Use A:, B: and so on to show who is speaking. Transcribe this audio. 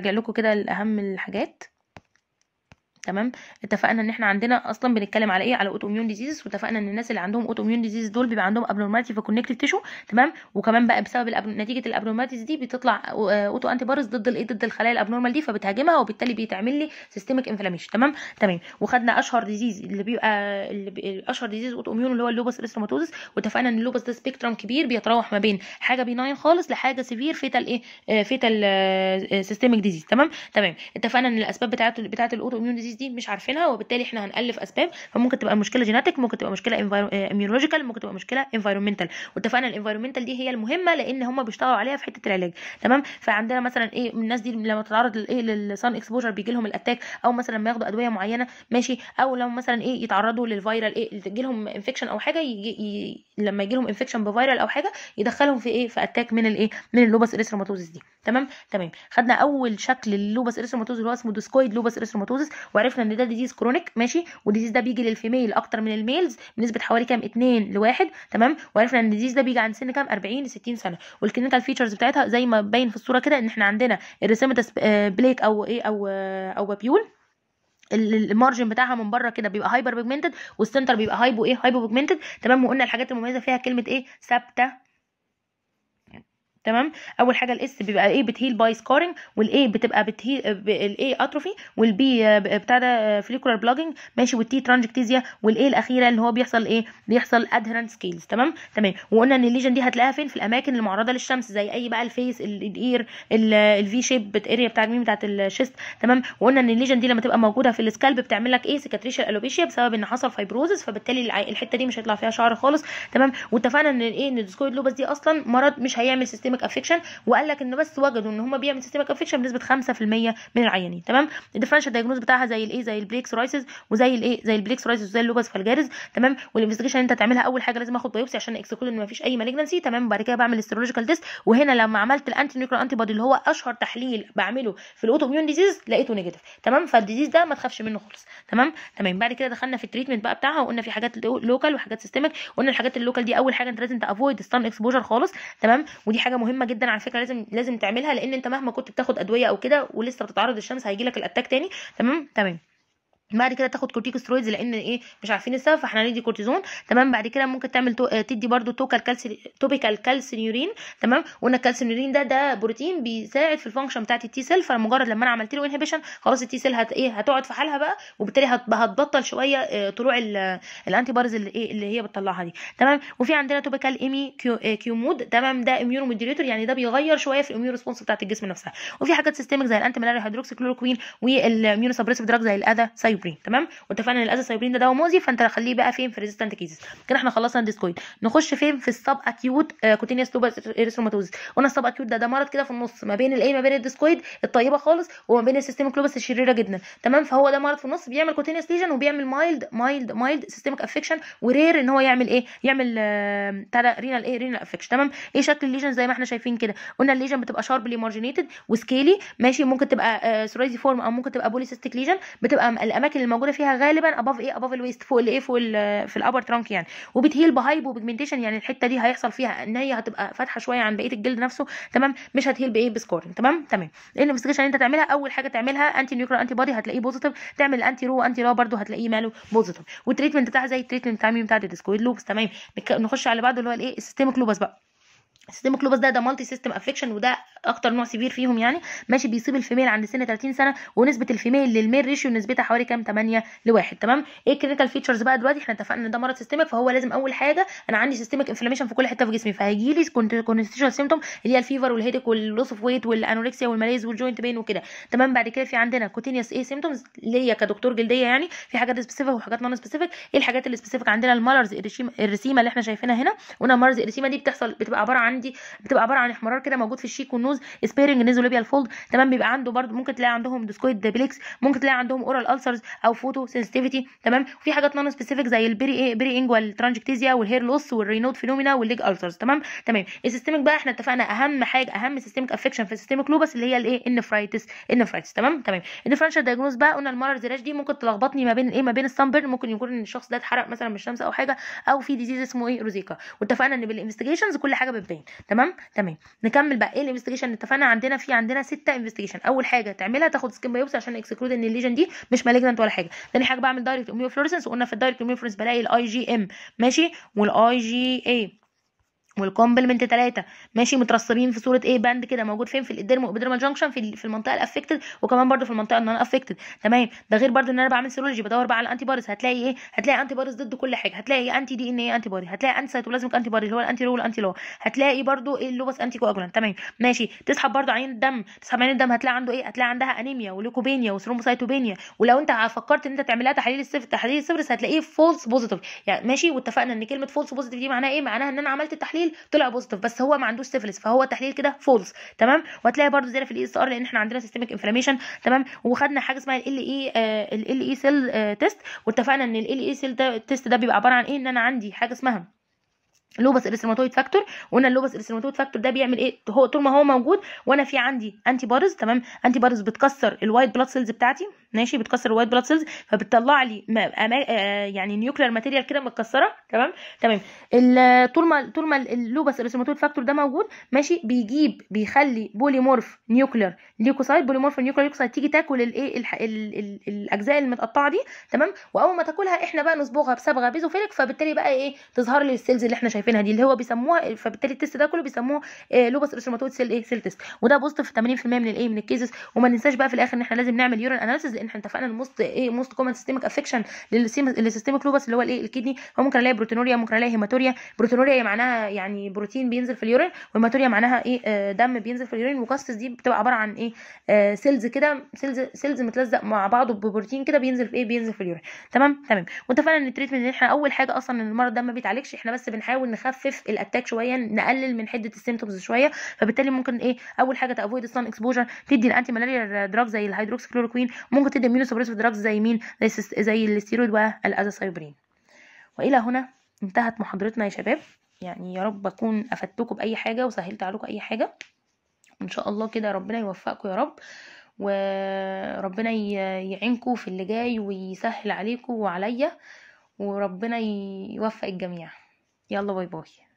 A: هرجع لكم كده لأهم الحاجات تمام اتفقنا ان احنا عندنا اصلا بنتكلم على ايه على اوتو اميون ديزيز واتفقنا ان الناس اللي عندهم اوتو اميون ديزيز دول بيبقى عندهم ابنورمالتي في الكونكتيف تيشو تمام وكمان بقى بسبب الأبن... نتيجه الابنورمالتيز دي بتطلع اوتو انتي بارز ضد الايه ضد الخلايا الابنورمال دي فبتهاجمها وبالتالي بيتعمل لي سيستميك انفلاميشن تمام تمام وخدنا اشهر ديزيز اللي بيبقى اللي اشهر ديزيز اوتو اميون اللي هو اللوبس ريستوماتوزس واتفقنا ان اللوبس ده سبيكترم كبير بيتراوح ما بين حاجه بيناين خالص لحاجه سيفير فيتال ايه فيتال سيستميك ديزيز تمام تمام اتفقنا ان الاسباب بتاعه بتاعه الاوتو اميون ديزيز الديزيز دي مش عارفينها وبالتالي احنا هنالف اسباب فممكن تبقى مشكله جيناتيك ممكن تبقى مشكله ايميولوجيكال آه، ممكن تبقى مشكله انفايرمنتال واتفقنا الانفايرمنتال دي هي المهمه لان هم بيشتغلوا عليها في حته العلاج تمام فعندنا مثلا ايه الناس دي لما تتعرض لايه للسان اكسبوجر بيجي لهم الاتاك او مثلا ما ياخدوا ادويه معينه ماشي او لو مثلا ايه يتعرضوا للفيرال ايه تجي لهم انفكشن او حاجه يجي لما يجي لهم انفكشن بفيرال او حاجه يدخلهم في ايه في اتاك من الايه من اللوبس اريثروماتوزس دي تمام تمام خدنا اول شكل للوبس اريثروماتوزس اللي هو اسمه دوسكويد لوبس اريثروماتوزس وعرفنا ان ده ديزيز كرونيك ماشي والديزيز ده بيجي للفيميل اكتر من الميلز بنسبه حوالي كام 2 ل 1 تمام وعرفنا ان الديزيز ده بيجي عند سن كام 40 ل 60 سنه والكلينيكال فيتشرز بتاعتها زي ما باين في الصوره كده ان احنا عندنا الرسامه بليك او ايه او آه، او بابيول المارجن بتاعها من بره كده بيبقى هايبر بيجمنتد والسنتر بيبقى هايبو ايه هايبو بيجمنتد تمام وقلنا الحاجات المميزه فيها كلمه ايه ثابته تمام اول حاجه الاس بيبقى ايه بتهيل باي سكارنج والاي بتبقى بتهيل الاي اتروفي والبي بتاع ده فليكولار بلوجنج ماشي والتي ترانجكتيزيا والاي الاخيره اللي هو بيحصل ايه بيحصل ادهرنت سكيلز تمام تمام وقلنا ان الليجن دي هتلاقيها فين في الاماكن المعرضه للشمس زي اي بقى الفيس الاير الفي شيب اريا بتاع الميم بتاعت الشيست تمام وقلنا ان الليجن دي لما تبقى موجوده في السكالب بتعمل لك ايه سيكاتريشال الوبيشيا بسبب ان حصل فايبروزس فبالتالي الحته دي مش هيطلع فيها شعر خالص تمام واتفقنا ان ايه ان الديسكويد لوبس دي اصلا مرض مش هيعمل سيستم سيستميك افكشن وقال لك ان بس وجدوا ان هم بيعمل سيستمك افكشن بنسبه 5% من العيانين تمام الديفرنشال دايجنوز بتاعها زي الايه زي البريكس رايسز وزي الايه زي البريكس رايسز وزي اللوبس فالجارز تمام والانفستيجيشن انت تعملها اول حاجه لازم اخد بايوبسي عشان اكسكلود ان مفيش اي مالجنسي تمام وبعد كده بعمل استرولوجيكال تيست وهنا لما عملت الانتي نيوكلير انتي بودي اللي هو اشهر تحليل بعمله في الاوتو ميون ديزيز لقيته نيجاتيف تمام فالديزيز ده ما تخافش منه خالص تمام تمام بعد كده دخلنا في التريتمنت بقى بتاعها وقلنا في حاجات لوكال وحاجات سيستميك وقلنا الحاجات اللوكال دي اول حاجه انت لازم تافويد ستان اكسبوجر خالص تمام ودي حاجه مهمه جدا على فكره لازم لازم تعملها لان انت مهما كنت بتاخد ادويه او كده ولسه بتتعرض للشمس هيجيلك الاتاك تاني تمام تمام بعد كده تاخد كورتيكوسترويدز لان ايه مش عارفين السبب فاحنا هندي كورتيزون تمام بعد كده ممكن تعمل تو... آه، تدي برده توكال كالسي توبيكال كالسينيورين تمام وان الكالسينيورين ده ده بروتين بيساعد في الفانكشن بتاعت التي سيل فمجرد لما انا عملت له انهبيشن خلاص التي سيل هت... ايه هتقعد في حالها بقى وبالتالي هت... هتبطل شويه آه، طلوع ال... الانتي بارز اللي, إيه اللي هي بتطلعها دي تمام وفي عندنا توبيكال ايمي كيو... آه، كيومود تمام ده اميونو موديريتور يعني ده بيغير شويه في الاميون ريسبونس بتاعت الجسم نفسها وفي حاجات سيستميك زي الانتي ملاريا هيدروكسي كلوروكوين والاميونو سبريسيف دراج زي الاذا سايب سايبرين تمام واتفقنا ان الاذى سايبرين ده دواء مؤذي فانت خليه بقى فين في ريزيستنت كيسز كده احنا خلصنا الديسكويد نخش فين في السب اكيوت كوتينيوس لوبال اريثروماتوزس قلنا السب اكيوت ده ده مرض كده في النص ما بين الايه ما بين الديسكويد الطيبه خالص وما بين السيستم لوبس الشريره جدا تمام فهو ده مرض في النص بيعمل كوتينيوس ليجن وبيعمل مايلد مايلد مايلد سيستميك افكشن ورير ان هو يعمل ايه يعمل آه، بتاع رينال ايه رينال افكشن تمام ايه شكل الليجن زي ما احنا شايفين كده قلنا الليجن بتبقى شاربلي مارجينيتد وسكيلي ماشي ممكن تبقى سورايزي آه، فورم او ممكن تبقى بوليسيستيك ليجن بتبقى الاماكن الاماكن اللي موجوده فيها غالبا اباف ايه اباف الويست فوق الايه فوق في الابر ترانك يعني وبتهيل بهايبو بيجمنتيشن يعني الحته دي هيحصل فيها ان هي هتبقى فاتحه شويه عن بقيه الجلد نفسه تمام مش هتهيل بايه بسكورين تمام تمام ايه الانفستيجيشن اللي انت تعملها اول حاجه تعملها انتي نيوكرا انتي بودي هتلاقيه بوزيتيف تعمل انتي رو انتي را برده هتلاقيه ماله بوزيتيف والتريتمنت بتاعها زي التريتمنت بتاع مين بتاع الديسكويد لوبس تمام نخش على بعده اللي هو الايه السيستميك لوبس بقى السيستميك لوبس ده ده مالتي سيستم افكشن وده اكتر نوع سيفير فيهم يعني ماشي بيصيب الفيميل عند سن 30 سنه ونسبه الفيميل للميل ريشيو نسبتها حوالي كام 8 ل 1 تمام ايه الكلينيكال فيتشرز بقى دلوقتي احنا اتفقنا ان ده مرض سيستميك فهو لازم اول حاجه انا عندي سيستميك انفلاميشن في كل حته في جسمي فهيجي لي كونستيشن سيمتوم اللي هي الفيفر والهيدك واللوس اوف ويت والانوركسيا والماليز والجوينت بين وكده تمام بعد كده في عندنا كوتينيوس ايه سيمتومز ليا كدكتور جلديه يعني في حاجات سبيسيفيك وحاجات نون سبيسيفيك ايه الحاجات اللي سبيسيفيك عندنا المالرز الرسيمه اللي احنا شايفينها هنا قلنا مالرز الرسيمه دي بتحصل بتبقى عباره عندي بتبقى عباره عن احمرار كده موجود في الشيك والنوز النوز سبيرنج نيزوليبيال فولد تمام بيبقى عنده برده ممكن تلاقي عندهم ديسكويد ديبلكس ممكن تلاقي عندهم اورال السرز او فوتو سنسيتيفيتي تمام وفي حاجات نون سبيسيفيك زي البري بري انجوال ترانجكتيزيا والهير لوس والرينود فينومينا والليج السرز تمام تمام السيستميك بقى احنا اتفقنا اهم حاجه اهم سيستميك افكشن في السيستميك لوبس اللي هي الايه النفرايتس النفرايتس تمام تمام الديفرنشال دايجنوز بقى قلنا المرض دي ممكن تلخبطني ما بين ايه ما بين السامبر ممكن يكون ان الشخص ده اتحرق مثلا من الشمس او حاجه او في ديزيز اسمه ايه روزيكا واتفقنا ان بالانفستيجيشنز كل حاجه بتبين تمام تمام نكمل بقى ايه انفستيجيشن اتفقنا عندنا في عندنا ستة انفستيجيشن اول حاجه تعملها تاخد سكين بايوبسي عشان اكسكلود ان الليجن دي مش مالجنت ولا حاجه ثاني حاجه بعمل دايركت اميو فلورسنس وقلنا في الدايركت اميو فلورسنس بلاقي الاي جي ام ماشي والاي جي اي والكومبلمنت ثلاثة ماشي مترسبين في صوره ايه باند كده موجود فين في الديرمو وابيدرمال جانكشن في في المنطقه الافكتد وكمان برده في المنطقه النون افكتد تمام ده غير برده ان انا بعمل سيرولوجي بدور بقى على الانتي بارز هتلاقي ايه هتلاقي انتي بارز ضد كل حاجه هتلاقي انتي دي ان ايه انتي باري هتلاقي انتي سيتولازمك انتي باري اللي هو الانتي رو والانتي لو هتلاقي برده ايه اللوبس انتي كواجولانت تمام ماشي تسحب برده عين الدم تسحب عين الدم هتلاقي عنده ايه هتلاقي عندها انيميا وليكوبينيا وثرومبوسايتوبينيا ولو انت فكرت ان انت تعمل لها تحليل الصفر تحليل الصفر هتلاقيه فولس بوزيتيف يعني ماشي واتفقنا ان كلمه فولس بوزيتيف دي معناها ايه معناها ان انا عملت التحليل التحليل طلع بوزيتيف بس هو ما عندوش سيفلس فهو التحليل كده فولس تمام وهتلاقي برده زياده في الاي اس e ار لان احنا عندنا سيستميك انفلاميشن تمام وخدنا حاجه اسمها ال e e، اي آه، ال اي سيل تيست واتفقنا ان ال اي سيل تيست ده بيبقى عباره عن ايه ان انا عندي حاجه اسمها لوبس الستروماتويد فاكتور وانا اللوبس الستروماتويد فاكتور ده بيعمل ايه هو طول ما هو موجود وانا في عندي انتي بارز تمام انتي بارز بتكسر الوايت بلاد سيلز بتاعتي ماشي بتكسر الوايت بلاد سيلز فبتطلع لي ما آه يعني نيوكلير ماتيريال كده متكسره تمام تمام طول ما طول ما اللوبس الرسوماتويد فاكتور ده موجود ماشي بيجيب بيخلي بوليمورف نيوكلير ليكوسايد بوليمورف نيوكلير ليكوسايد تيجي تاكل الايه الاجزاء المتقطعه دي تمام واول ما تاكلها احنا بقى نصبغها بصبغه بيزوفيليك فبالتالي بقى ايه تظهر لي السيلز اللي احنا شايفينها دي اللي هو بيسموها فبالتالي التست ده كله بيسموه آه، إيه لوبس رسوماتويد سيل ايه سيل تيست وده بوزيتيف في 80% من الايه من الكيسز وما ننساش بقى في الاخر ان احنا لازم نعمل يورين اناليسيز لان احنا اتفقنا ان موست ايه موست كومن سيستميك افكشن للسيستميك لوبس اللي هو الايه الكدني فممكن الاقي بروتينوريا ممكن الاقي هيماتوريا بروتينوريا معناها يعني بروتين بينزل في اليورين وهيماتوريا معناها ايه آه، دم بينزل في اليورين وكاستس دي بتبقى عباره عن ايه سيلز آه، كده سيلز سيلز متلزق مع بعضه ببروتين كده بينزل في ايه بينزل في اليورين تمام تمام واتفقنا ان التريتمنت ان احنا اول حاجه اصلا ان المرض ده ما بيتعالجش احنا بس بنحاول نخفف الاتاك شويه نقلل من حده السيمتومز شويه فبالتالي ممكن ايه اول حاجه تافويد الصن اكسبوجر تدي الانتي مالاريا دراج زي كلوروكوين ممكن انتي امينو سوبريسيف دراجز زي مين زي زي الاستيرويد والازاسايبرين والى هنا انتهت محاضرتنا يا شباب يعني يا رب اكون افدتكم باي حاجه وسهلت عليكم اي حاجه ان شاء الله كده ربنا يوفقكم يا رب وربنا يعينكم في اللي جاي ويسهل عليكم وعليا وربنا يوفق الجميع يلا باي باي